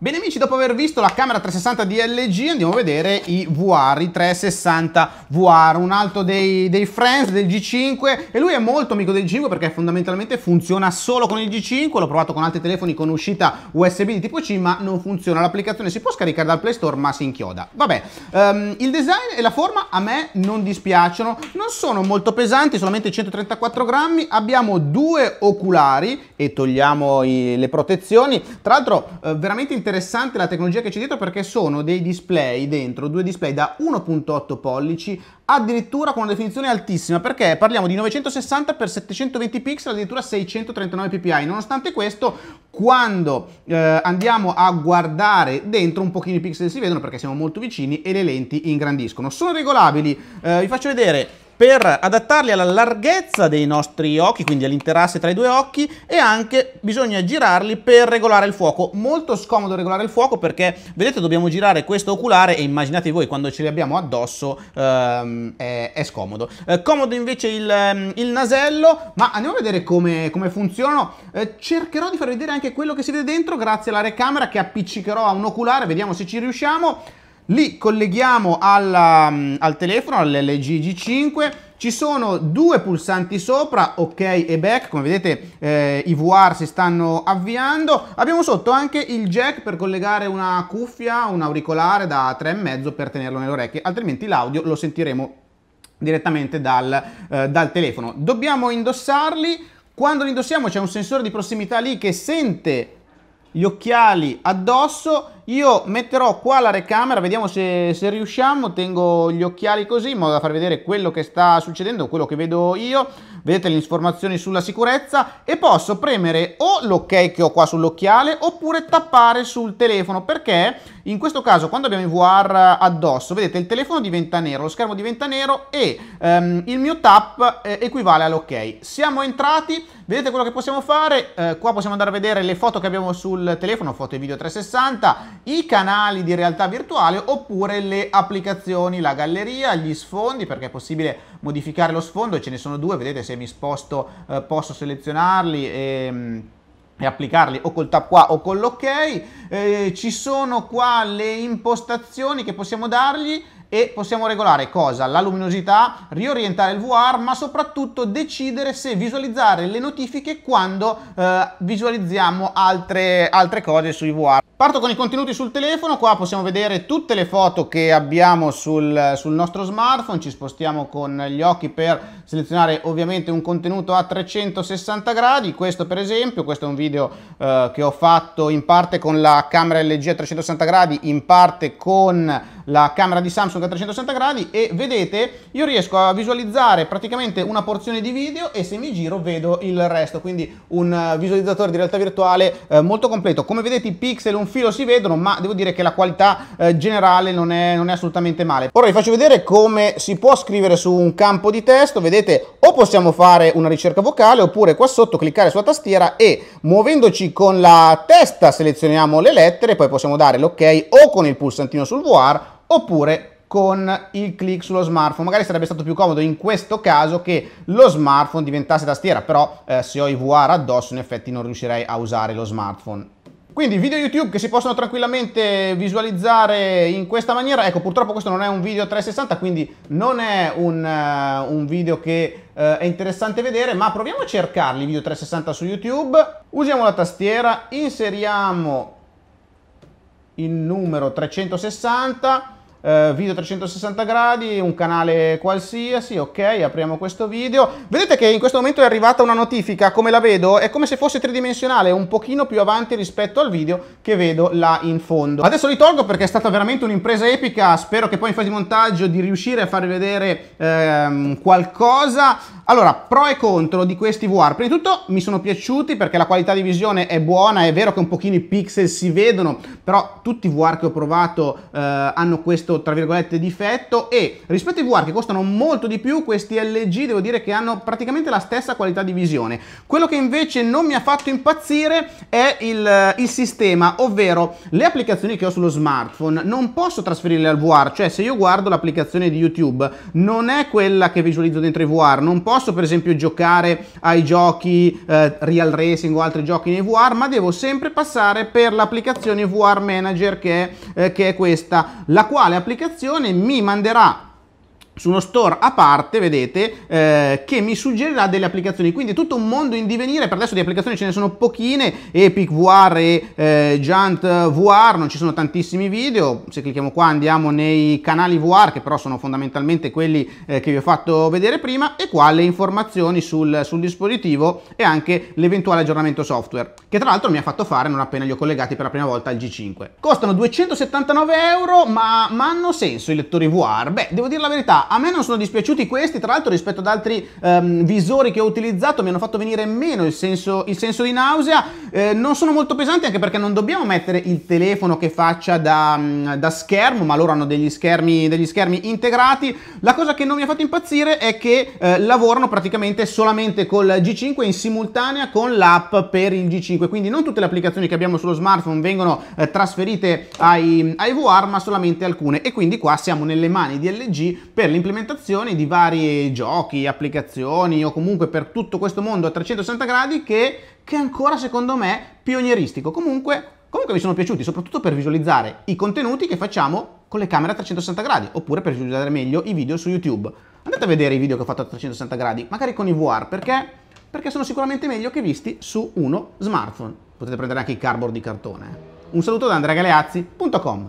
Bene amici, dopo aver visto la camera 360 di LG andiamo a vedere i VR, i 360 VR, un altro dei, dei, friends del G5 e lui è molto amico del G5 perché fondamentalmente funziona solo con il G5, l'ho provato con altri telefoni con uscita USB di tipo C ma non funziona, l'applicazione si può scaricare dal Play Store ma si inchioda. Vabbè, um, il design e la forma a me non dispiacciono, non sono molto pesanti, solamente 134 grammi, abbiamo due oculari e togliamo i, le protezioni, tra l'altro eh, veramente interessante interessante la tecnologia che c'è dietro perché sono dei display dentro, due display da 1.8 pollici, addirittura con una definizione altissima, perché parliamo di 960x720 pixel, addirittura 639 ppi. Nonostante questo, quando eh, andiamo a guardare dentro, un pochino i pixel si vedono perché siamo molto vicini e le lenti ingrandiscono. Sono regolabili, eh, vi faccio vedere per adattarli alla larghezza dei nostri occhi, quindi all'interasse tra i due occhi e anche bisogna girarli per regolare il fuoco. Molto scomodo regolare il fuoco perché vedete dobbiamo girare questo oculare e immaginate voi quando ce li abbiamo addosso ehm, è, è, scomodo. Eh, comodo invece il, ehm, il, nasello, ma andiamo a vedere come, come funzionano. Eh, cercherò di far vedere anche quello che si vede dentro grazie alla recamera che appiccicherò a un oculare, vediamo se ci riusciamo. Li colleghiamo alla, mm, al telefono, all'LG G5, ci sono due pulsanti sopra, ok e back, come vedete eh, i VR si stanno avviando. Abbiamo sotto anche il jack per collegare una cuffia, un auricolare da 3,5 per tenerlo nelle orecchie, altrimenti l'audio lo sentiremo direttamente dal, eh, dal telefono. Dobbiamo indossarli, quando li indossiamo c'è un sensore di prossimità lì che sente gli occhiali addosso io metterò qua la recamera, vediamo se, se, riusciamo, tengo gli occhiali così in modo da far vedere quello che sta succedendo, quello che vedo io, vedete le informazioni sulla sicurezza e posso premere o l'ok che ho qua sull'occhiale oppure tappare sul telefono perché in questo caso quando abbiamo i VR addosso, vedete il telefono diventa nero, lo schermo diventa nero e ehm, il mio tap eh, equivale all'ok. Siamo entrati, vedete quello che possiamo fare, eh, qua possiamo andare a vedere le foto che abbiamo sul telefono, foto e video 360 i canali di realtà virtuale oppure le applicazioni, la galleria, gli sfondi, perché è possibile modificare lo sfondo, ce ne sono due, vedete se mi sposto eh, posso selezionarli e mm, e applicarli o col tap qua o con l'ok eh, ci sono qua le impostazioni che possiamo dargli e possiamo regolare cosa? La luminosità, riorientare il VR, ma soprattutto decidere se visualizzare le notifiche quando eh, visualizziamo altre, altre cose sui VR. Parto con i contenuti sul telefono, qua possiamo vedere tutte le foto che abbiamo sul, sul, nostro smartphone, ci spostiamo con gli occhi per selezionare ovviamente un contenuto a 360 gradi, questo per esempio, questo è un video eh, che ho fatto in parte con la camera LG a 360 gradi, in parte con la camera di Samsung a 360 gradi e vedete io riesco a visualizzare praticamente una porzione di video e se mi giro vedo il resto, quindi un eh, visualizzatore di realtà virtuale eh, molto completo. Come vedete i pixel un filo si vedono, ma devo dire che la qualità eh, generale non è, non è assolutamente male. Ora vi faccio vedere come si può scrivere su un campo di testo, vedete o possiamo fare una ricerca vocale oppure qua sotto cliccare sulla tastiera e muovendoci con la testa selezioniamo le lettere, poi possiamo dare l'ok ok o con il pulsantino sul VR oppure con il click sullo smartphone. Magari sarebbe stato più comodo in questo caso che lo smartphone diventasse tastiera, però eh, se ho i VR addosso in effetti non riuscirei a usare lo smartphone. Quindi video YouTube che si possono tranquillamente visualizzare in questa maniera, ecco purtroppo questo non è un video 360 quindi non è un, uh, un video che uh, è interessante vedere ma proviamo a cercarli video 360 su YouTube, usiamo la tastiera, inseriamo il numero 360 eh, video 360 gradi, un canale qualsiasi, ok, apriamo questo video. Vedete che in questo momento è arrivata una notifica, come la vedo, è come se fosse tridimensionale, un pochino più avanti rispetto al video che vedo là in fondo. Adesso li tolgo perché è stata veramente un'impresa epica, spero che poi in fase di montaggio di riuscire a farvi vedere ehm, qualcosa. Allora, pro e contro di questi VR. Prima di tutto mi sono piaciuti perché la qualità di visione è buona, è vero che un pochino i pixel si vedono, però tutti i VR che ho provato eh, hanno questo questo tra virgolette difetto e rispetto ai VR che costano molto di più questi LG devo dire che hanno praticamente la stessa qualità di visione quello che invece non mi ha fatto impazzire è il, eh, il sistema ovvero le applicazioni che ho sullo smartphone non posso trasferirle al VR cioè se io guardo l'applicazione di YouTube non è quella che visualizzo dentro i VR non posso per esempio giocare ai giochi eh, Real Racing o altri giochi nei VR ma devo sempre passare per l'applicazione VR Manager che è, eh, che è questa la quale applicazione mi manderà su uno store a parte, vedete, eh, che mi suggerirà delle applicazioni. Quindi tutto un mondo in divenire, per adesso di applicazioni ce ne sono pochine, Epic VR e eh, Giant VR, non ci sono tantissimi video, se clicchiamo qua andiamo nei canali VR, che però sono fondamentalmente quelli eh, che vi ho fatto vedere prima, e qua le informazioni sul, sul dispositivo e anche l'eventuale aggiornamento software, che tra l'altro mi ha fatto fare non appena li ho collegati per la prima volta al G5. Costano 279 euro, ma, ma hanno senso i lettori VR? Beh, devo dire la verità, a me non sono dispiaciuti questi, tra l'altro rispetto ad altri ehm, visori che ho utilizzato mi hanno fatto venire meno il senso, il senso di nausea, eh, non sono molto pesanti anche perché non dobbiamo mettere il telefono che faccia da, mm, da schermo, ma loro hanno degli schermi, degli schermi, integrati. La cosa che non mi ha fatto impazzire è che eh, lavorano praticamente solamente col G5 in simultanea con l'app per il G5, quindi non tutte le applicazioni che abbiamo sullo smartphone vengono eh, trasferite ai, ai VR, ma solamente alcune e quindi qua siamo nelle mani di LG per l'interno implementazioni di vari giochi, applicazioni o comunque per tutto questo mondo a 360 gradi che, che è ancora secondo me pionieristico. Comunque, comunque mi sono piaciuti, soprattutto per visualizzare i contenuti che facciamo con le camere a 360 gradi, oppure per visualizzare meglio i video su YouTube. Andate a vedere i video che ho fatto a 360 gradi, magari con i VR, perché? Perché sono sicuramente meglio che visti su uno smartphone. Potete prendere anche i cardboard di cartone. Un saluto da andreagaleazzi.com